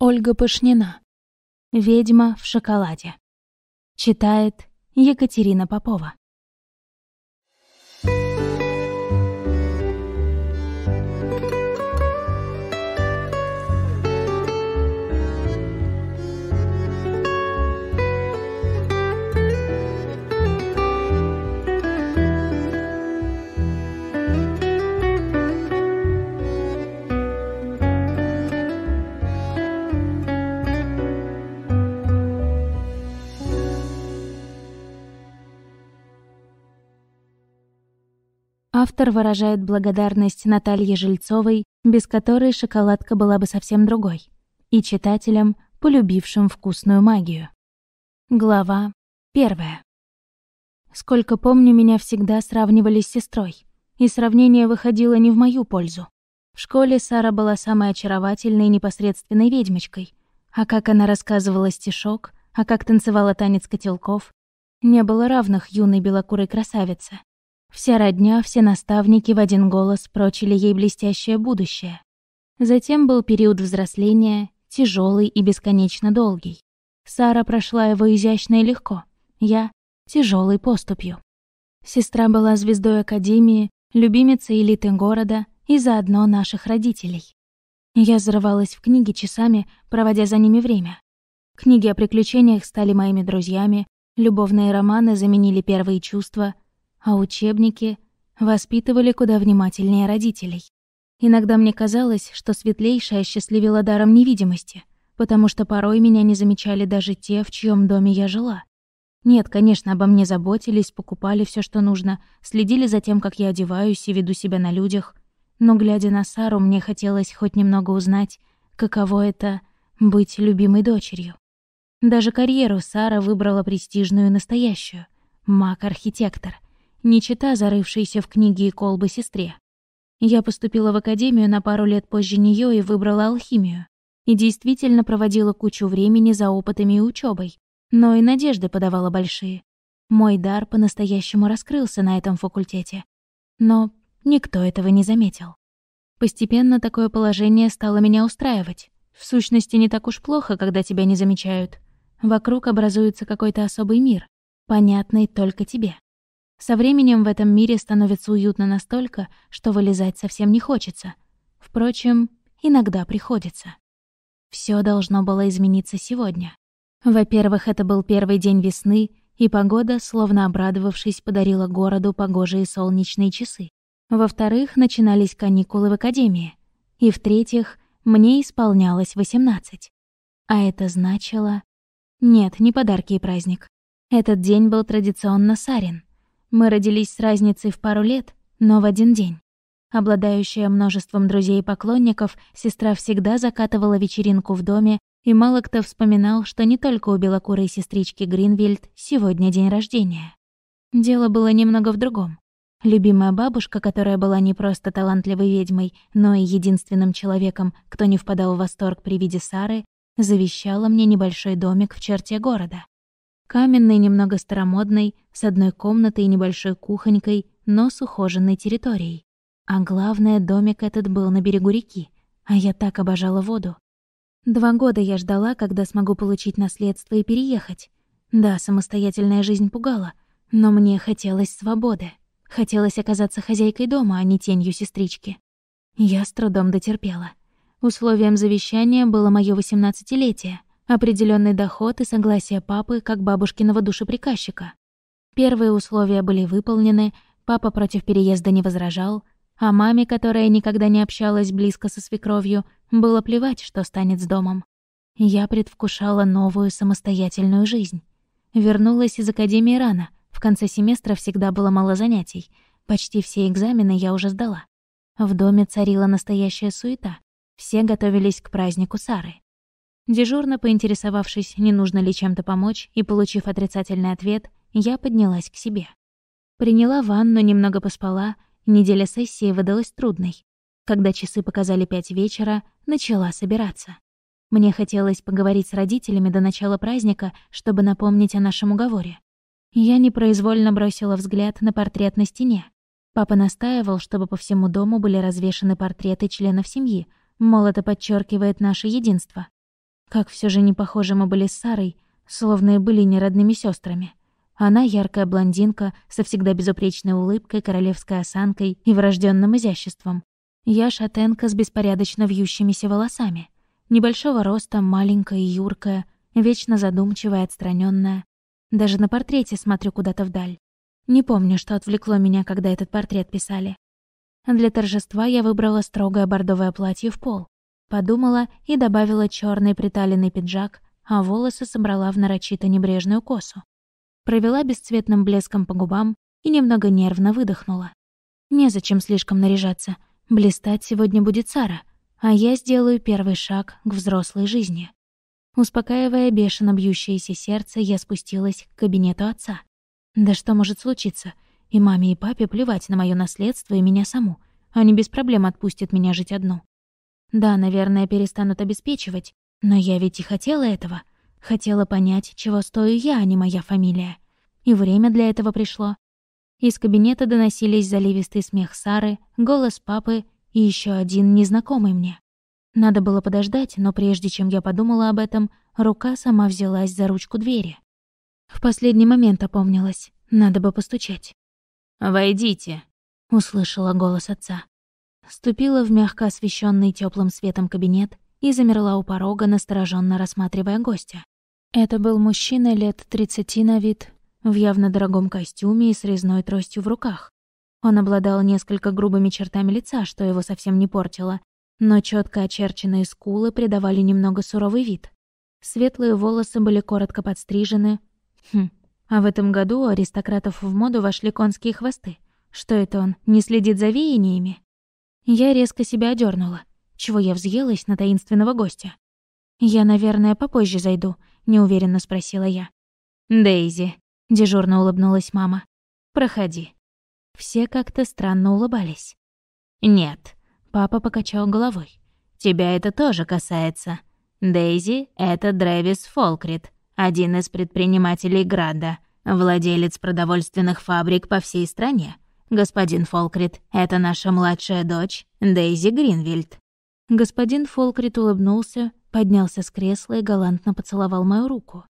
Ольга Пышнина. «Ведьма в шоколаде». Читает Екатерина Попова. Автор выражает благодарность Наталье Жильцовой, без которой шоколадка была бы совсем другой, и читателям, полюбившим вкусную магию. Глава первая. Сколько помню, меня всегда сравнивали с сестрой, и сравнение выходило не в мою пользу. В школе Сара была самой очаровательной и непосредственной ведьмочкой, а как она рассказывала стишок, а как танцевала танец котелков, не было равных юной белокурой красавице, Вся родня, все наставники в один голос прочили ей блестящее будущее. Затем был период взросления, тяжелый и бесконечно долгий. Сара прошла его изящно и легко, я — тяжелой поступью. Сестра была звездой Академии, любимицей элиты города и заодно наших родителей. Я взрывалась в книги часами, проводя за ними время. Книги о приключениях стали моими друзьями, любовные романы заменили первые чувства, а учебники воспитывали куда внимательнее родителей. Иногда мне казалось, что светлейшая счастливила даром невидимости, потому что порой меня не замечали даже те, в чьем доме я жила. Нет, конечно, обо мне заботились, покупали все, что нужно, следили за тем, как я одеваюсь и веду себя на людях. Но, глядя на Сару, мне хотелось хоть немного узнать, каково это — быть любимой дочерью. Даже карьеру Сара выбрала престижную и настоящую — маг-архитектор не чита зарывшейся в книги и колбы сестре. Я поступила в академию на пару лет позже нее и выбрала алхимию. И действительно проводила кучу времени за опытами и учебой, но и надежды подавала большие. Мой дар по-настоящему раскрылся на этом факультете. Но никто этого не заметил. Постепенно такое положение стало меня устраивать. В сущности, не так уж плохо, когда тебя не замечают. Вокруг образуется какой-то особый мир, понятный только тебе. Со временем в этом мире становится уютно настолько, что вылезать совсем не хочется. Впрочем, иногда приходится. Все должно было измениться сегодня. Во-первых, это был первый день весны, и погода, словно обрадовавшись, подарила городу погожие солнечные часы. Во-вторых, начинались каникулы в академии. И в-третьих, мне исполнялось 18. А это значило... Нет, не подарки и праздник. Этот день был традиционно сарин — мы родились с разницей в пару лет, но в один день. Обладающая множеством друзей и поклонников, сестра всегда закатывала вечеринку в доме, и мало кто вспоминал, что не только у белокурой сестрички Гринвельд сегодня день рождения. Дело было немного в другом. Любимая бабушка, которая была не просто талантливой ведьмой, но и единственным человеком, кто не впадал в восторг при виде Сары, завещала мне небольшой домик в черте города каменной, немного старомодной, с одной комнатой и небольшой кухонькой, но с ухоженной территорией. А главное, домик этот был на берегу реки, а я так обожала воду. Два года я ждала, когда смогу получить наследство и переехать. Да, самостоятельная жизнь пугала, но мне хотелось свободы. Хотелось оказаться хозяйкой дома, а не тенью сестрички. Я с трудом дотерпела. Условием завещания было моё восемнадцатилетие — определенный доход и согласие папы как бабушкиного душеприказчика. Первые условия были выполнены, папа против переезда не возражал, а маме, которая никогда не общалась близко со свекровью, было плевать, что станет с домом. Я предвкушала новую самостоятельную жизнь. Вернулась из академии рано, в конце семестра всегда было мало занятий, почти все экзамены я уже сдала. В доме царила настоящая суета, все готовились к празднику Сары. Дежурно поинтересовавшись, не нужно ли чем-то помочь, и получив отрицательный ответ, я поднялась к себе. Приняла ванну, немного поспала, неделя сессии выдалась трудной. Когда часы показали пять вечера, начала собираться. Мне хотелось поговорить с родителями до начала праздника, чтобы напомнить о нашем уговоре. Я непроизвольно бросила взгляд на портрет на стене. Папа настаивал, чтобы по всему дому были развешаны портреты членов семьи, мол, это подчеркивает наше единство. Как все же не похожи мы были с Сарой, словно и были не родными сестрами. Она яркая блондинка, со всегда безупречной улыбкой, королевской осанкой и врожденным изяществом. Я шатенка с беспорядочно вьющимися волосами. Небольшого роста, маленькая и юркая, вечно задумчивая, отстраненная. Даже на портрете смотрю куда-то вдаль. Не помню, что отвлекло меня, когда этот портрет писали. Для торжества я выбрала строгое бордовое платье в пол, Подумала и добавила черный приталенный пиджак, а волосы собрала в нарочито небрежную косу. Провела бесцветным блеском по губам и немного нервно выдохнула. Незачем слишком наряжаться. Блистать сегодня будет Сара, а я сделаю первый шаг к взрослой жизни. Успокаивая бешено бьющееся сердце, я спустилась к кабинету отца. Да что может случиться? И маме, и папе плевать на мое наследство и меня саму. Они без проблем отпустят меня жить одну. Да, наверное, перестанут обеспечивать, но я ведь и хотела этого. Хотела понять, чего стою я, а не моя фамилия. И время для этого пришло. Из кабинета доносились заливистый смех Сары, голос папы и еще один незнакомый мне. Надо было подождать, но прежде чем я подумала об этом, рука сама взялась за ручку двери. В последний момент опомнилась. Надо бы постучать. «Войдите», — услышала голос отца. Ступила в мягко освещенный теплым светом кабинет и замерла у порога, настороженно рассматривая гостя. Это был мужчина лет 30 на вид, в явно дорогом костюме и с резной тростью в руках. Он обладал несколько грубыми чертами лица, что его совсем не портило, но четко очерченные скулы придавали немного суровый вид. Светлые волосы были коротко подстрижены. Хм, а в этом году у аристократов в моду вошли конские хвосты. Что это он, не следит за веяниями? Я резко себя одернула, чего я взъелась на таинственного гостя. «Я, наверное, попозже зайду», — неуверенно спросила я. «Дейзи», — дежурно улыбнулась мама. «Проходи». Все как-то странно улыбались. «Нет», — папа покачал головой. «Тебя это тоже касается. Дейзи — это Дрэвис Фолкрит, один из предпринимателей Града, владелец продовольственных фабрик по всей стране. «Господин Фолкрит, это наша младшая дочь, Дейзи Гринвильд». Господин Фолкрит улыбнулся, поднялся с кресла и галантно поцеловал мою руку.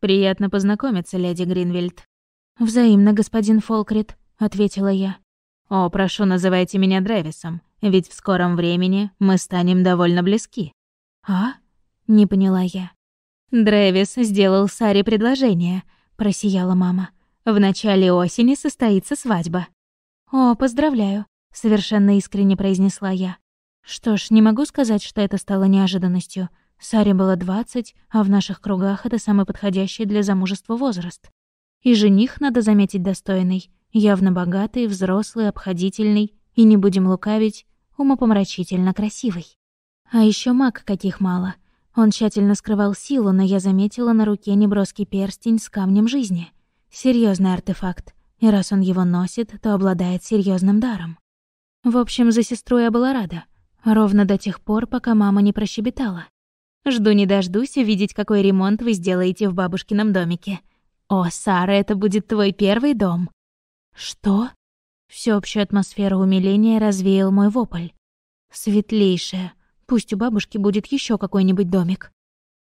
«Приятно познакомиться, леди Гринвильд». «Взаимно, господин Фолкрит», — ответила я. «О, прошу, называйте меня Древисом, ведь в скором времени мы станем довольно близки». «А?» — не поняла я. «Древис сделал Саре предложение», — просияла мама. «В начале осени состоится свадьба». «О, поздравляю», — совершенно искренне произнесла я. Что ж, не могу сказать, что это стало неожиданностью. Саре было двадцать, а в наших кругах это самый подходящий для замужества возраст. И жених, надо заметить, достойный, явно богатый, взрослый, обходительный и, не будем лукавить, умопомрачительно красивый. А еще маг каких мало. Он тщательно скрывал силу, но я заметила на руке неброский перстень с камнем жизни. Серьезный артефакт. И раз он его носит, то обладает серьезным даром. В общем, за сестру я была рада. Ровно до тех пор, пока мама не прощебетала. «Жду не дождусь увидеть, какой ремонт вы сделаете в бабушкином домике. О, Сара, это будет твой первый дом». «Что?» Всеобщую атмосферу умиления развеял мой вопль. «Светлейшая. Пусть у бабушки будет еще какой-нибудь домик».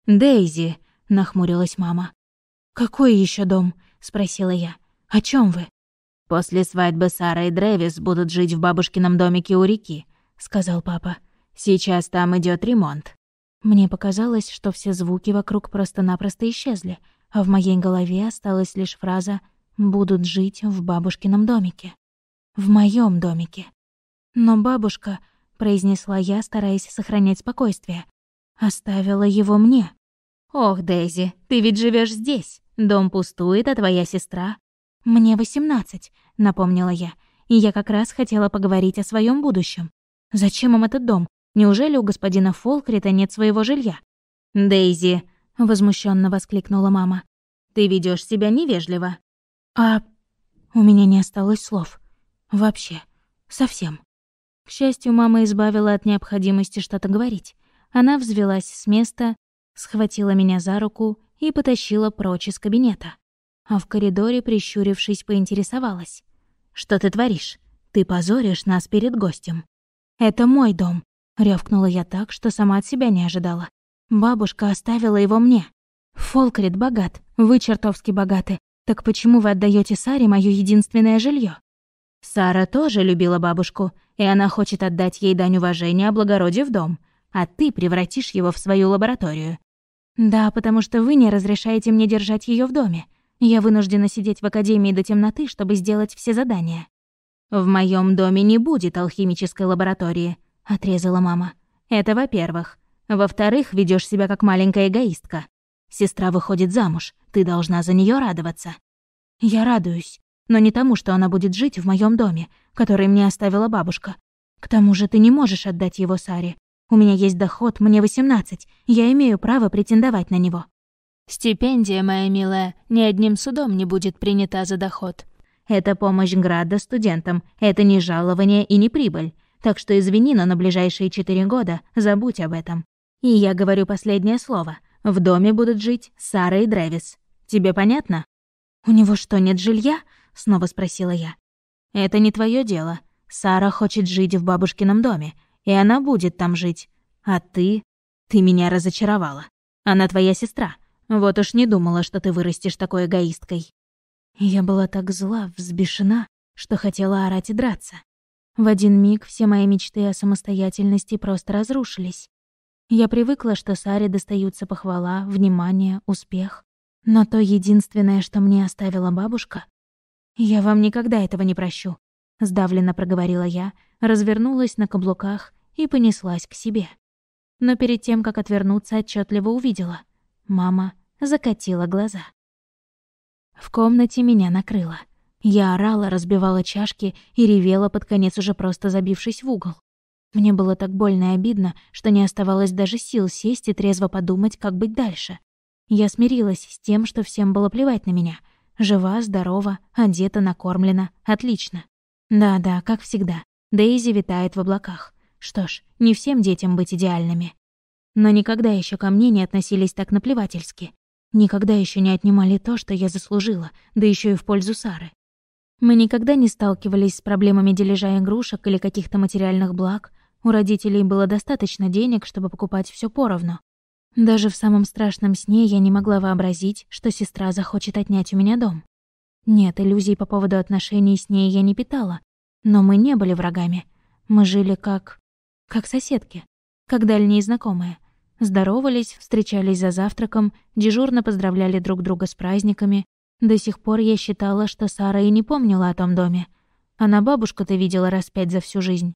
«Дейзи», — нахмурилась мама. «Какой еще дом?» — спросила я. «О чем вы?» «После свадьбы Сара и Древис будут жить в бабушкином домике у реки», — сказал папа. «Сейчас там идет ремонт». Мне показалось, что все звуки вокруг просто-напросто исчезли, а в моей голове осталась лишь фраза «будут жить в бабушкином домике». «В моем домике». Но бабушка, произнесла я, стараясь сохранять спокойствие, оставила его мне. «Ох, Дейзи, ты ведь живешь здесь. Дом пустует, а твоя сестра...» «Мне восемнадцать», — напомнила я. «И я как раз хотела поговорить о своем будущем. Зачем им этот дом? Неужели у господина Фолкрита нет своего жилья?» «Дейзи», — возмущенно воскликнула мама, — «ты ведешь себя невежливо». «А...» У меня не осталось слов. Вообще. Совсем. К счастью, мама избавила от необходимости что-то говорить. Она взвелась с места, схватила меня за руку и потащила прочь из кабинета а в коридоре, прищурившись, поинтересовалась. «Что ты творишь? Ты позоришь нас перед гостем». «Это мой дом», — рявкнула я так, что сама от себя не ожидала. «Бабушка оставила его мне. Фолкрит богат, вы чертовски богаты. Так почему вы отдаете Саре моё единственное жилье? «Сара тоже любила бабушку, и она хочет отдать ей дань уважения, облагородив дом. А ты превратишь его в свою лабораторию». «Да, потому что вы не разрешаете мне держать ее в доме», я вынуждена сидеть в академии до темноты, чтобы сделать все задания. «В моем доме не будет алхимической лаборатории», — отрезала мама. «Это во-первых. Во-вторых, ведешь себя как маленькая эгоистка. Сестра выходит замуж, ты должна за нее радоваться». «Я радуюсь, но не тому, что она будет жить в моем доме, который мне оставила бабушка. К тому же ты не можешь отдать его Саре. У меня есть доход, мне 18, я имею право претендовать на него». Стипендия, моя милая, ни одним судом не будет принята за доход. Это помощь Града студентам, это не жалование и не прибыль. Так что извини, но на ближайшие четыре года забудь об этом. И я говорю последнее слово. В доме будут жить Сара и Дрэвис. Тебе понятно? «У него что, нет жилья?» — снова спросила я. «Это не твое дело. Сара хочет жить в бабушкином доме, и она будет там жить. А ты... Ты меня разочаровала. Она твоя сестра. Вот уж не думала, что ты вырастешь такой эгоисткой. Я была так зла, взбешена, что хотела орать и драться. В один миг все мои мечты о самостоятельности просто разрушились. Я привыкла, что Саре достаются похвала, внимание, успех. Но то единственное, что мне оставила бабушка... «Я вам никогда этого не прощу», — сдавленно проговорила я, развернулась на каблуках и понеслась к себе. Но перед тем, как отвернуться, отчетливо увидела. Мама закатила глаза. В комнате меня накрыло. Я орала, разбивала чашки и ревела под конец уже просто забившись в угол. Мне было так больно и обидно, что не оставалось даже сил сесть и трезво подумать, как быть дальше. Я смирилась с тем, что всем было плевать на меня. Жива, здорова, одета, накормлена. Отлично. Да-да, как всегда. Дейзи витает в облаках. Что ж, не всем детям быть идеальными. Но никогда еще ко мне не относились так наплевательски. Никогда еще не отнимали то, что я заслужила, да еще и в пользу Сары. Мы никогда не сталкивались с проблемами дележа игрушек или каких-то материальных благ. У родителей было достаточно денег, чтобы покупать все поровну. Даже в самом страшном сне я не могла вообразить, что сестра захочет отнять у меня дом. Нет, иллюзий по поводу отношений с ней я не питала. Но мы не были врагами. Мы жили как... как соседки. Как дальние знакомые. Здоровались, встречались за завтраком, дежурно поздравляли друг друга с праздниками. До сих пор я считала, что Сара и не помнила о том доме. Она бабушку-то видела раз пять за всю жизнь.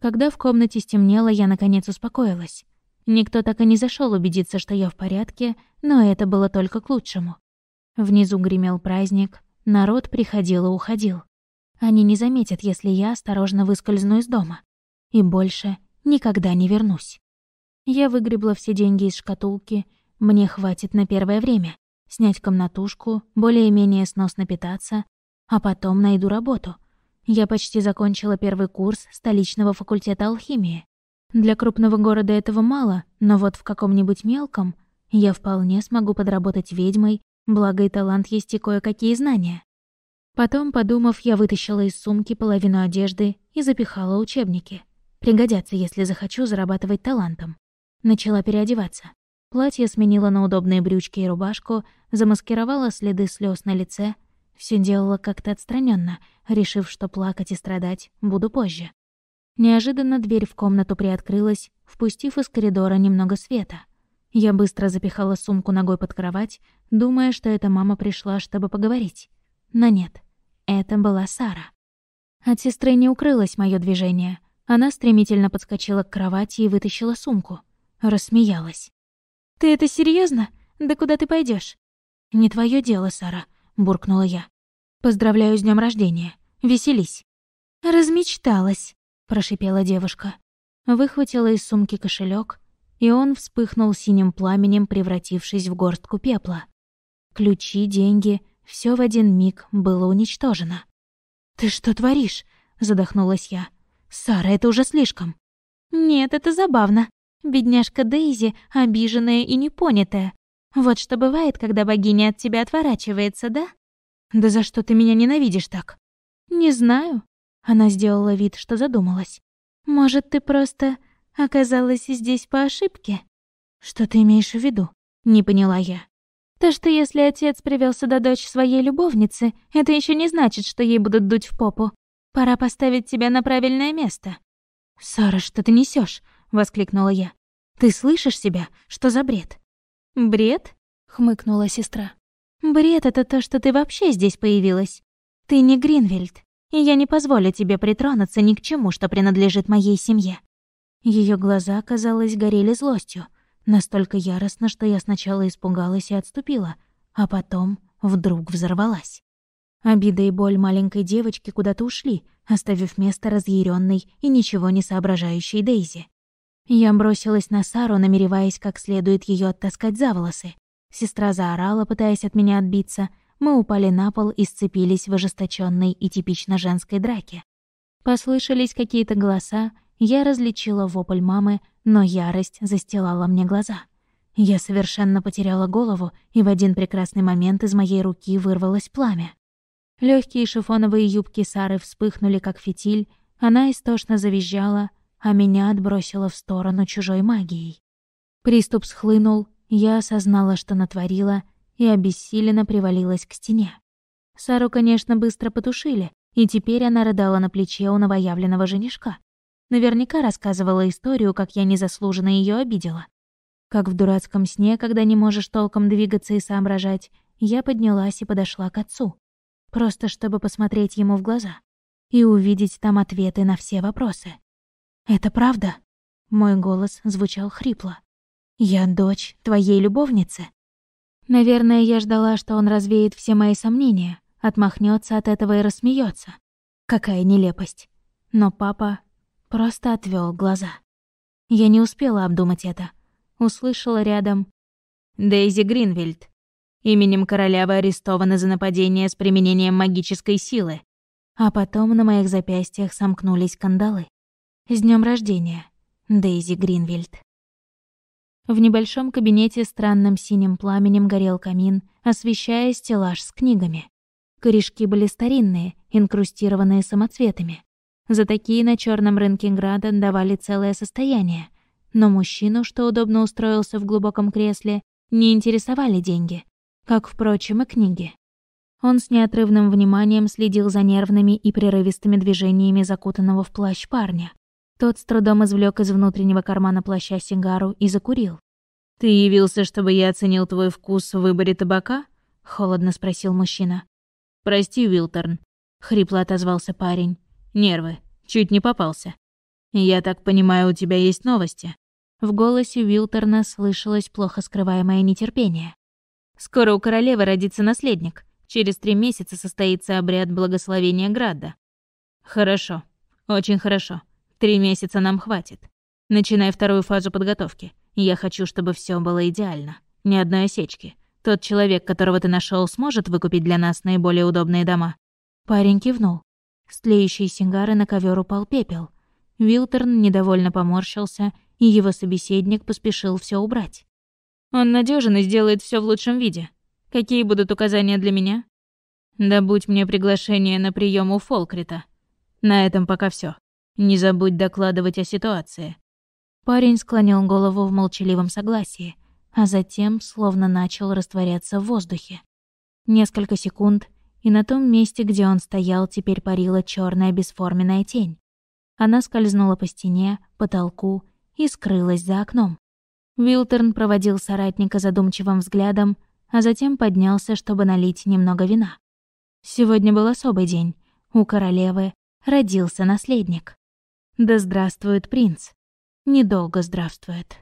Когда в комнате стемнело, я наконец успокоилась. Никто так и не зашел убедиться, что я в порядке, но это было только к лучшему. Внизу гремел праздник, народ приходил и уходил. Они не заметят, если я осторожно выскользну из дома. И больше никогда не вернусь. Я выгребла все деньги из шкатулки. Мне хватит на первое время. Снять комнатушку, более-менее сносно питаться, а потом найду работу. Я почти закончила первый курс столичного факультета алхимии. Для крупного города этого мало, но вот в каком-нибудь мелком я вполне смогу подработать ведьмой, благо и талант есть и кое-какие знания. Потом, подумав, я вытащила из сумки половину одежды и запихала учебники. Пригодятся, если захочу зарабатывать талантом. Начала переодеваться. Платье сменила на удобные брючки и рубашку, замаскировала следы слез на лице. Все делала как-то отстраненно, решив, что плакать и страдать буду позже. Неожиданно дверь в комнату приоткрылась, впустив из коридора немного света. Я быстро запихала сумку ногой под кровать, думая, что эта мама пришла, чтобы поговорить. Но нет, это была Сара. От сестры не укрылось мое движение. Она стремительно подскочила к кровати и вытащила сумку — Рассмеялась. «Ты это серьезно? Да куда ты пойдешь? «Не твое дело, Сара», — буркнула я. «Поздравляю с днем рождения. Веселись». «Размечталась», — прошипела девушка. Выхватила из сумки кошелек, и он вспыхнул синим пламенем, превратившись в горстку пепла. Ключи, деньги — все в один миг было уничтожено. «Ты что творишь?» — задохнулась я. «Сара, это уже слишком». «Нет, это забавно», Бедняжка Дейзи, обиженная и непонятая. Вот что бывает, когда богиня от тебя отворачивается, да? Да за что ты меня ненавидишь так? Не знаю. Она сделала вид, что задумалась. Может, ты просто оказалась здесь по ошибке? Что ты имеешь в виду? Не поняла я. То, что если отец привел сюда дочь своей любовницы, это еще не значит, что ей будут дуть в попу. Пора поставить тебя на правильное место. Сара, что ты несешь? — воскликнула я. «Ты слышишь себя? Что за бред?» «Бред?» — хмыкнула сестра. «Бред — это то, что ты вообще здесь появилась. Ты не Гринвельд, и я не позволю тебе притронуться ни к чему, что принадлежит моей семье». Ее глаза, казалось, горели злостью. Настолько яростно, что я сначала испугалась и отступила, а потом вдруг взорвалась. Обида и боль маленькой девочки куда-то ушли, оставив место разъяренной и ничего не соображающей Дейзи. Я бросилась на Сару, намереваясь как следует ее оттаскать за волосы. Сестра заорала, пытаясь от меня отбиться. Мы упали на пол и сцепились в ожесточенной и типично женской драке. Послышались какие-то голоса, я различила вопль мамы, но ярость застилала мне глаза. Я совершенно потеряла голову, и в один прекрасный момент из моей руки вырвалось пламя. Легкие шифоновые юбки Сары вспыхнули, как фитиль, она истошно завизжала, а меня отбросило в сторону чужой магией. Приступ схлынул, я осознала, что натворила, и обессиленно привалилась к стене. Сару, конечно, быстро потушили, и теперь она рыдала на плече у новоявленного женишка. Наверняка рассказывала историю, как я незаслуженно ее обидела. Как в дурацком сне, когда не можешь толком двигаться и соображать, я поднялась и подошла к отцу. Просто чтобы посмотреть ему в глаза и увидеть там ответы на все вопросы. Это правда?» Мой голос звучал хрипло. «Я дочь твоей любовницы?» Наверное, я ждала, что он развеет все мои сомнения, отмахнется от этого и рассмеется. Какая нелепость. Но папа просто отвел глаза. Я не успела обдумать это. Услышала рядом «Дейзи Гринвельд. Именем короля вы арестованы за нападение с применением магической силы». А потом на моих запястьях сомкнулись кандалы. С днем рождения, Дейзи Гринвильд. В небольшом кабинете странным синим пламенем горел камин, освещая стеллаж с книгами. Корешки были старинные, инкрустированные самоцветами. За такие на черном рынке Града давали целое состояние. Но мужчину, что удобно устроился в глубоком кресле, не интересовали деньги, как, впрочем, и книги. Он с неотрывным вниманием следил за нервными и прерывистыми движениями закутанного в плащ парня, тот с трудом извлек из внутреннего кармана плаща сигару и закурил. «Ты явился, чтобы я оценил твой вкус в выборе табака?» — холодно спросил мужчина. «Прости, Уилтерн», — хрипло отозвался парень. «Нервы. Чуть не попался. Я так понимаю, у тебя есть новости?» В голосе Уилтерна слышалось плохо скрываемое нетерпение. «Скоро у королевы родится наследник. Через три месяца состоится обряд благословения Града». «Хорошо. Очень хорошо. Три месяца нам хватит. Начинай вторую фазу подготовки. Я хочу, чтобы все было идеально. Ни одной осечки. Тот человек, которого ты нашел, сможет выкупить для нас наиболее удобные дома». Парень кивнул. С тлеющей сигары на ковер упал пепел. Вилтерн недовольно поморщился, и его собеседник поспешил все убрать. «Он надежен и сделает все в лучшем виде. Какие будут указания для меня?» Да будь мне приглашение на прием у Фолкрита. На этом пока все. Не забудь докладывать о ситуации». Парень склонил голову в молчаливом согласии, а затем словно начал растворяться в воздухе. Несколько секунд, и на том месте, где он стоял, теперь парила черная бесформенная тень. Она скользнула по стене, потолку и скрылась за окном. Вилтерн проводил соратника задумчивым взглядом, а затем поднялся, чтобы налить немного вина. Сегодня был особый день. У королевы родился наследник. Да здравствует принц. Недолго здравствует.